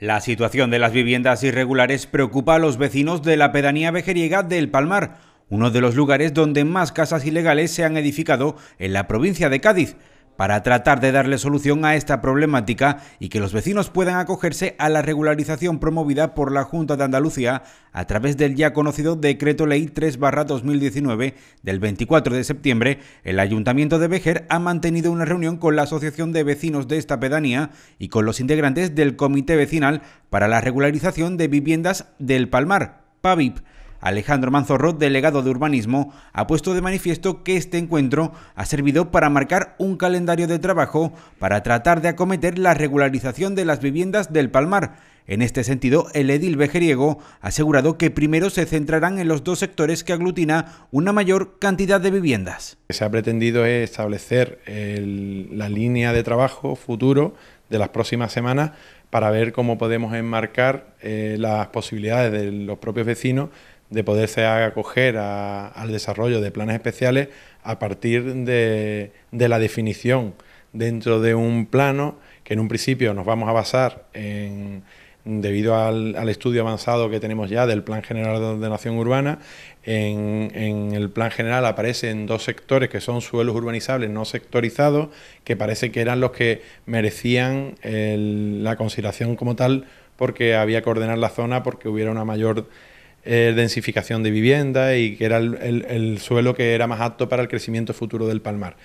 La situación de las viviendas irregulares preocupa a los vecinos de la pedanía vejeriega del Palmar, uno de los lugares donde más casas ilegales se han edificado en la provincia de Cádiz para tratar de darle solución a esta problemática y que los vecinos puedan acogerse a la regularización promovida por la Junta de Andalucía a través del ya conocido Decreto Ley 3-2019 del 24 de septiembre, el Ayuntamiento de Vejer ha mantenido una reunión con la Asociación de Vecinos de esta pedanía y con los integrantes del Comité Vecinal para la Regularización de Viviendas del Palmar, PAVIP, Alejandro Manzorro, delegado de urbanismo, ha puesto de manifiesto que este encuentro ha servido para marcar un calendario de trabajo para tratar de acometer la regularización de las viviendas del Palmar en este sentido, el edil Bejeriego ha asegurado que primero se centrarán en los dos sectores que aglutina una mayor cantidad de viviendas. Se ha pretendido establecer la línea de trabajo futuro de las próximas semanas para ver cómo podemos enmarcar eh, las posibilidades de los propios vecinos de poderse acoger al desarrollo de planes especiales a partir de, de, la definición dentro de un plano que en un principio nos vamos a basar debido al, al estudio avanzado que tenemos ya del Plan General de Ordenación Urbana, en, el Plan General aparecen dos sectores que son suelos urbanizables no sectorizados, que parece que eran los que merecían la consideración como tal porque había que ordenar la zona porque hubiera una mayor eh, densificación de vivienda y que era el, suelo que era más apto para el crecimiento futuro del palmar.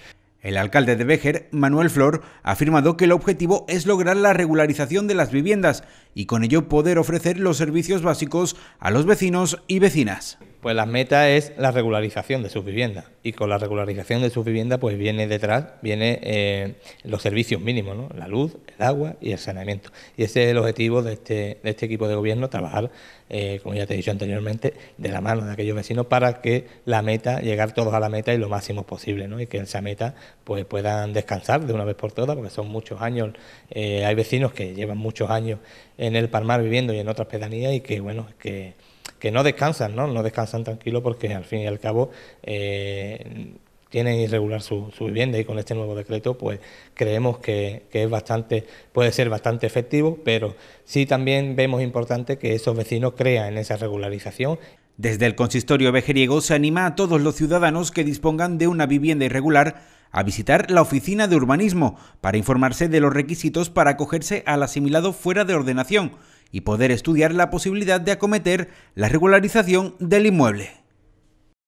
El alcalde de Béjer, Manuel Flor, ha afirmado que el objetivo es lograr la regularización de las viviendas y con ello poder ofrecer los servicios básicos a los vecinos y vecinas. Pues la meta es la regularización de sus viviendas. Y con la regularización de sus viviendas, pues viene detrás, viene eh, los servicios mínimos, ¿no? La luz, el agua y el saneamiento. Y ese es el objetivo de este, este equipo de gobierno, trabajar, eh, como ya te he dicho anteriormente, de la mano de aquellos vecinos para que la meta, llegar todos a la meta y lo máximo posible, ¿no? Y que esa meta pues puedan descansar de una vez por todas, porque son muchos años, eh, hay vecinos que llevan muchos años en el Palmar viviendo y en otras pedanías y que bueno, que que no descansan, ¿no? No descansan tranquilo porque al fin y al cabo eh, tienen irregular su, su, vivienda y con este nuevo decreto pues creemos que, es bastante, puede ser bastante efectivo, pero sí también vemos importante que esos vecinos crean en esa regularización. Desde el consistorio vejeriego se anima a todos los ciudadanos que dispongan de una vivienda irregular a visitar la oficina de urbanismo para informarse de los requisitos para acogerse al asimilado fuera de ordenación y poder estudiar la posibilidad de acometer la regularización del inmueble.